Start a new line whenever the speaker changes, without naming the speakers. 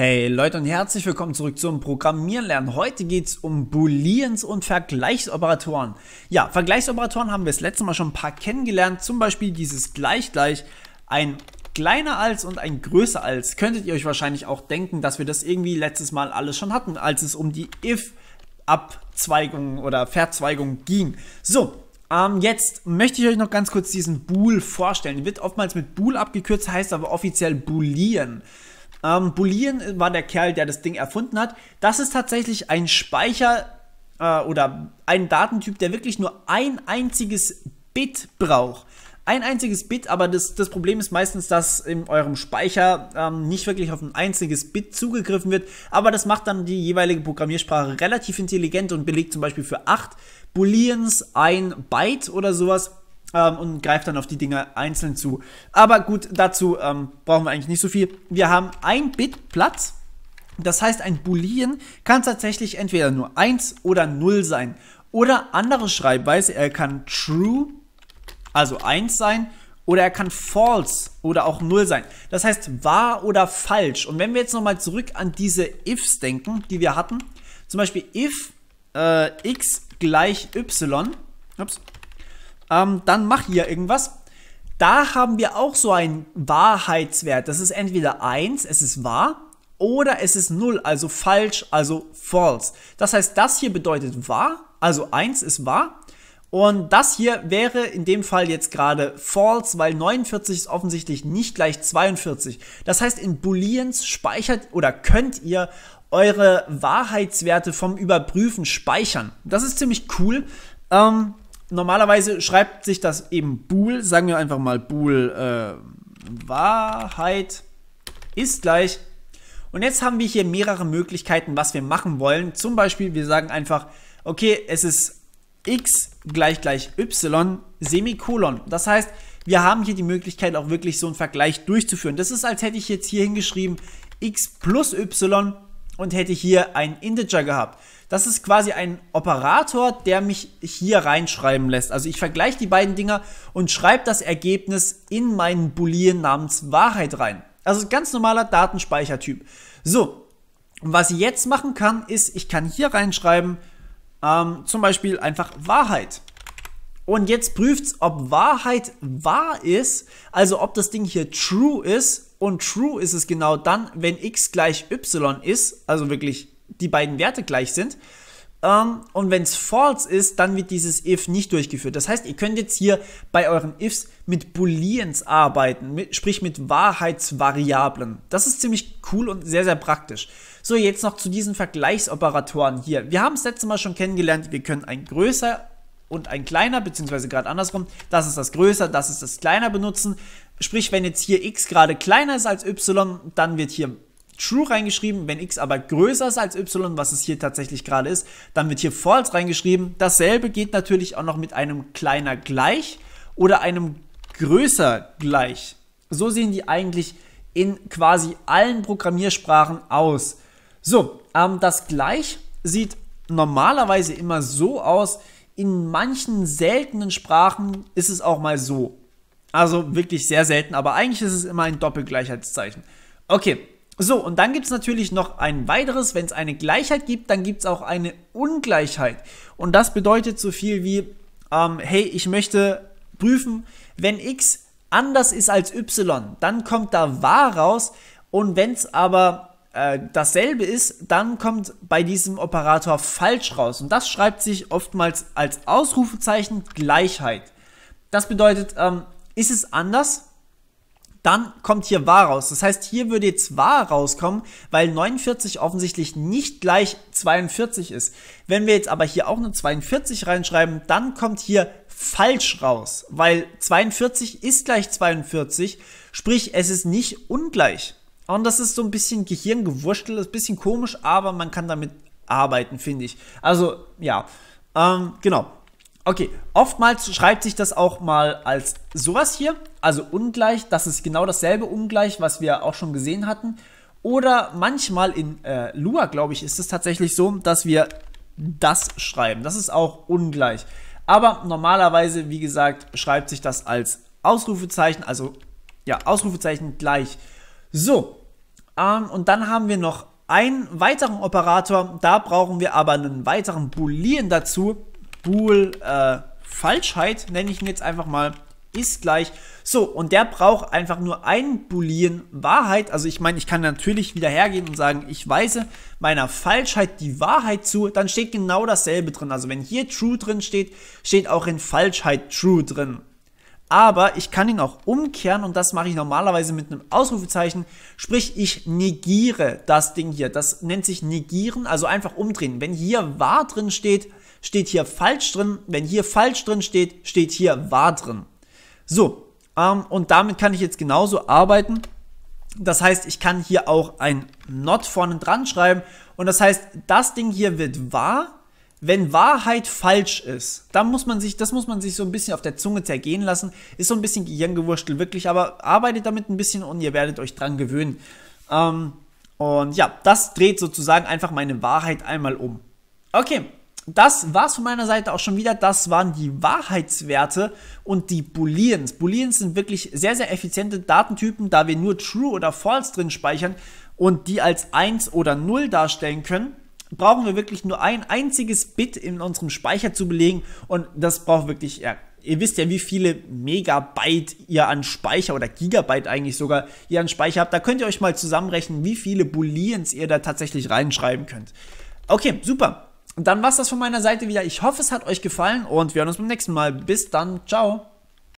Hey Leute und herzlich willkommen zurück zum Programmieren lernen. Heute geht es um Booleans und Vergleichsoperatoren. Ja, Vergleichsoperatoren haben wir das letzte Mal schon ein paar kennengelernt. Zum Beispiel dieses gleich gleich, ein kleiner als und ein größer als. Könntet ihr euch wahrscheinlich auch denken, dass wir das irgendwie letztes Mal alles schon hatten, als es um die If-Abzweigung oder Verzweigung ging. So, ähm, jetzt möchte ich euch noch ganz kurz diesen Bool vorstellen. wird oftmals mit Bool abgekürzt, heißt aber offiziell Boolean. Ähm, Bullion war der Kerl, der das Ding erfunden hat. Das ist tatsächlich ein Speicher äh, oder ein Datentyp, der wirklich nur ein einziges Bit braucht. Ein einziges Bit, aber das, das Problem ist meistens, dass in eurem Speicher ähm, nicht wirklich auf ein einziges Bit zugegriffen wird. Aber das macht dann die jeweilige Programmiersprache relativ intelligent und belegt zum Beispiel für 8 Booleans ein Byte oder sowas ähm, und greift dann auf die Dinger einzeln zu. Aber gut, dazu ähm, brauchen wir eigentlich nicht so viel. Wir haben ein Bit Platz. Das heißt, ein Boolean kann tatsächlich entweder nur 1 oder 0 sein. Oder andere Schreibweise, er kann true, also 1 sein, oder er kann false oder auch 0 sein. Das heißt wahr oder falsch. Und wenn wir jetzt nochmal zurück an diese ifs denken, die wir hatten, zum Beispiel if äh, x gleich y, ups, ähm, dann mach hier irgendwas. Da haben wir auch so einen Wahrheitswert. Das ist entweder 1, es ist wahr, oder es ist 0, also falsch, also false. Das heißt, das hier bedeutet wahr, also 1 ist wahr. Und das hier wäre in dem Fall jetzt gerade false, weil 49 ist offensichtlich nicht gleich 42. Das heißt, in Booleans speichert oder könnt ihr eure Wahrheitswerte vom Überprüfen speichern. Das ist ziemlich cool. Ähm, normalerweise schreibt sich das eben bool, sagen wir einfach mal bool äh, Wahrheit ist gleich. Und jetzt haben wir hier mehrere Möglichkeiten, was wir machen wollen. Zum Beispiel, wir sagen einfach, okay, es ist x gleich gleich y Semikolon. Das heißt, wir haben hier die Möglichkeit, auch wirklich so einen Vergleich durchzuführen. Das ist, als hätte ich jetzt hier hingeschrieben, x plus y und hätte hier ein Integer gehabt. Das ist quasi ein Operator, der mich hier reinschreiben lässt. Also ich vergleiche die beiden Dinger und schreibe das Ergebnis in meinen Boolean namens Wahrheit rein. Also ganz normaler Datenspeichertyp. So, und was ich jetzt machen kann, ist, ich kann hier reinschreiben, ähm, zum Beispiel einfach Wahrheit. Und jetzt prüft es, ob Wahrheit wahr ist, also ob das Ding hier true ist und true ist es genau dann, wenn x gleich y ist, also wirklich die beiden Werte gleich sind. Ähm, und wenn es false ist, dann wird dieses if nicht durchgeführt. Das heißt, ihr könnt jetzt hier bei euren ifs mit Booleans arbeiten, mit, sprich mit Wahrheitsvariablen. Das ist ziemlich cool und sehr, sehr praktisch. So, jetzt noch zu diesen Vergleichsoperatoren hier. Wir haben es letztes Mal schon kennengelernt, wir können ein größer und ein kleiner, beziehungsweise gerade andersrum, das ist das größer, das ist das kleiner benutzen. Sprich, wenn jetzt hier x gerade kleiner ist als y, dann wird hier true reingeschrieben. Wenn x aber größer ist als y, was es hier tatsächlich gerade ist, dann wird hier false reingeschrieben. Dasselbe geht natürlich auch noch mit einem kleiner gleich oder einem größer gleich. So sehen die eigentlich in quasi allen Programmiersprachen aus. So, ähm, das gleich sieht normalerweise immer so aus, in manchen seltenen Sprachen ist es auch mal so. Also wirklich sehr selten, aber eigentlich ist es immer ein Doppelgleichheitszeichen. Okay, so, und dann gibt es natürlich noch ein weiteres. Wenn es eine Gleichheit gibt, dann gibt es auch eine Ungleichheit. Und das bedeutet so viel wie, ähm, hey, ich möchte prüfen, wenn x anders ist als y, dann kommt da wahr raus. Und wenn es aber äh, dasselbe ist, dann kommt bei diesem Operator falsch raus. Und das schreibt sich oftmals als Ausrufezeichen Gleichheit. Das bedeutet, ähm, ist es anders? Dann kommt hier wahr raus. Das heißt, hier würde jetzt wahr rauskommen, weil 49 offensichtlich nicht gleich 42 ist. Wenn wir jetzt aber hier auch nur 42 reinschreiben, dann kommt hier falsch raus, weil 42 ist gleich 42, sprich es ist nicht ungleich. Und das ist so ein bisschen Gehirngewurstel, ist ein bisschen komisch, aber man kann damit arbeiten, finde ich. Also, ja. Ähm, genau. Okay, oftmals schreibt sich das auch mal als sowas hier, also ungleich, das ist genau dasselbe ungleich, was wir auch schon gesehen hatten. Oder manchmal in äh, Lua, glaube ich, ist es tatsächlich so, dass wir das schreiben. Das ist auch ungleich. Aber normalerweise, wie gesagt, schreibt sich das als Ausrufezeichen, also ja, Ausrufezeichen gleich. So, ähm, und dann haben wir noch einen weiteren Operator. Da brauchen wir aber einen weiteren Boolean dazu. Bool äh, Falschheit nenne ich ihn jetzt einfach mal ist gleich. So, und der braucht einfach nur einen Boolean Wahrheit. Also ich meine, ich kann natürlich wieder hergehen und sagen, ich weise meiner Falschheit die Wahrheit zu. Dann steht genau dasselbe drin. Also wenn hier True drin steht, steht auch in Falschheit True drin aber ich kann ihn auch umkehren und das mache ich normalerweise mit einem Ausrufezeichen. Sprich, ich negiere das Ding hier. Das nennt sich negieren, also einfach umdrehen. Wenn hier wahr drin steht, steht hier falsch drin. Wenn hier falsch drin steht, steht hier wahr drin. So, ähm, und damit kann ich jetzt genauso arbeiten. Das heißt, ich kann hier auch ein Not vorne dran schreiben. Und das heißt, das Ding hier wird wahr wenn Wahrheit falsch ist, dann muss man sich, das muss man sich so ein bisschen auf der Zunge zergehen lassen. Ist so ein bisschen Gehirngewurstel, wirklich, aber arbeitet damit ein bisschen und ihr werdet euch dran gewöhnen. Ähm, und ja, das dreht sozusagen einfach meine Wahrheit einmal um. Okay, das war's von meiner Seite auch schon wieder. Das waren die Wahrheitswerte und die Booleans. Booleans sind wirklich sehr, sehr effiziente Datentypen, da wir nur True oder False drin speichern und die als 1 oder 0 darstellen können brauchen wir wirklich nur ein einziges Bit in unserem Speicher zu belegen und das braucht wirklich, ja, ihr wisst ja, wie viele Megabyte ihr an Speicher oder Gigabyte eigentlich sogar ihr an Speicher habt. Da könnt ihr euch mal zusammenrechnen, wie viele Booleans ihr da tatsächlich reinschreiben könnt. Okay, super. Und dann war's das von meiner Seite wieder. Ich hoffe, es hat euch gefallen und wir hören uns beim nächsten Mal. Bis dann. Ciao.